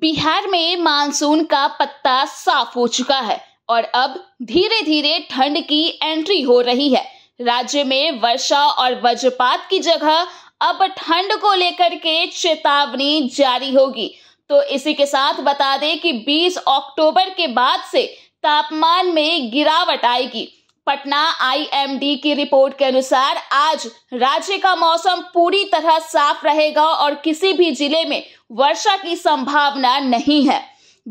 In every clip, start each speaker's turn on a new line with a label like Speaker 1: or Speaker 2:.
Speaker 1: बिहार में मानसून का पत्ता साफ हो चुका है और अब धीरे धीरे ठंड की एंट्री हो रही है राज्य में वर्षा और वज्रपात की जगह अब ठंड को लेकर के चेतावनी जारी होगी तो इसी के साथ बता दें कि 20 अक्टूबर के बाद से तापमान में गिरावट आएगी पटना आईएमडी की रिपोर्ट के अनुसार आज राज्य का मौसम पूरी तरह साफ रहेगा और किसी भी जिले में वर्षा की संभावना नहीं है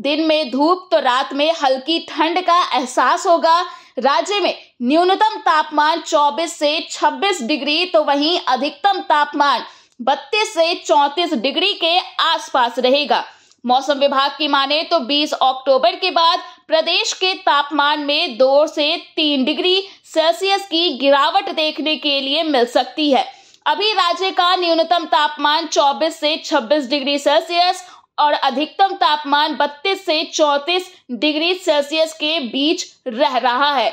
Speaker 1: दिन में धूप तो रात में हल्की ठंड का एहसास होगा राज्य में न्यूनतम तापमान 24 से 26 डिग्री तो वहीं अधिकतम तापमान 32 से 34 डिग्री के आसपास रहेगा मौसम विभाग की माने तो 20 अक्टूबर के बाद प्रदेश के तापमान में दो से तीन डिग्री सेल्सियस की गिरावट देखने के लिए मिल सकती है अभी राज्य का न्यूनतम तापमान 24 से 26 डिग्री सेल्सियस और अधिकतम तापमान 32 से 34 डिग्री सेल्सियस के बीच रह रहा है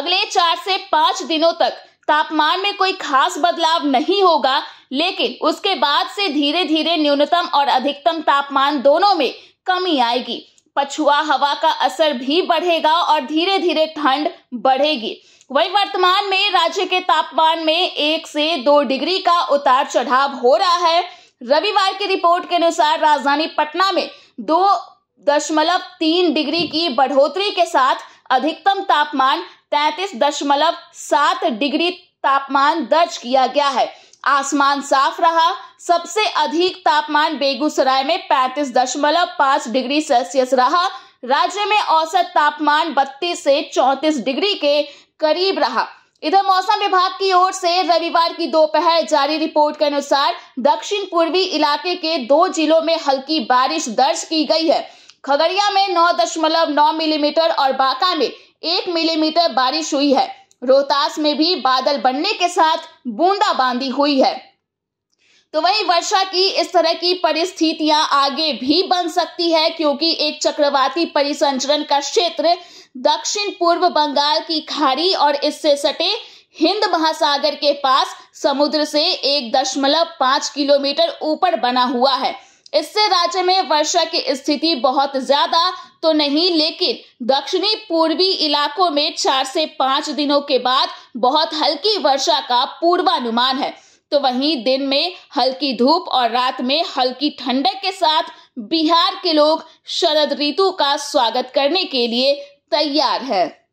Speaker 1: अगले चार से पांच दिनों तक तापमान में कोई खास बदलाव नहीं होगा लेकिन उसके बाद से धीरे धीरे न्यूनतम और अधिकतम तापमान दोनों में कमी आएगी पछुआ हवा का असर भी बढ़ेगा और धीरे धीरे ठंड बढ़ेगी वही वर्तमान में राज्य के तापमान में एक से दो डिग्री का उतार चढ़ाव हो रहा है रविवार की रिपोर्ट के अनुसार राजधानी पटना में दो दशमलव तीन डिग्री की बढ़ोतरी के साथ अधिकतम तापमान तैतीस दशमलव सात डिग्री तापमान दर्ज किया गया है आसमान साफ रहा सबसे अधिक तापमान बेगूसराय में पैंतीस दशमलव डिग्री सेल्सियस रहा राज्य में औसत तापमान बत्तीस से चौंतीस डिग्री के करीब रहा इधर मौसम विभाग की ओर से रविवार की दोपहर जारी रिपोर्ट के अनुसार दक्षिण पूर्वी इलाके के दो जिलों में हल्की बारिश दर्ज की गई है खगड़िया में 9.9 मिलीमीटर और बांका में 1 मिलीमीटर बारिश हुई है रोहतास में भी बादल बनने के साथ बूंदाबांदी हुई है तो वही वर्षा की इस तरह की परिस्थितियां आगे भी बन सकती है क्योंकि एक चक्रवाती परिसंचरण का क्षेत्र दक्षिण पूर्व बंगाल की खाड़ी और इससे सटे हिंद महासागर के पास समुद्र से एक दशमलव पांच किलोमीटर ऊपर बना हुआ है इससे राज्य में वर्षा की स्थिति बहुत ज्यादा तो नहीं लेकिन दक्षिणी पूर्वी इलाकों में चार से पांच दिनों के बाद बहुत हल्की वर्षा का पूर्वानुमान है तो वहीं दिन में हल्की धूप और रात में हल्की ठंडक के साथ बिहार के लोग शरद ऋतु का स्वागत करने के लिए तैयार है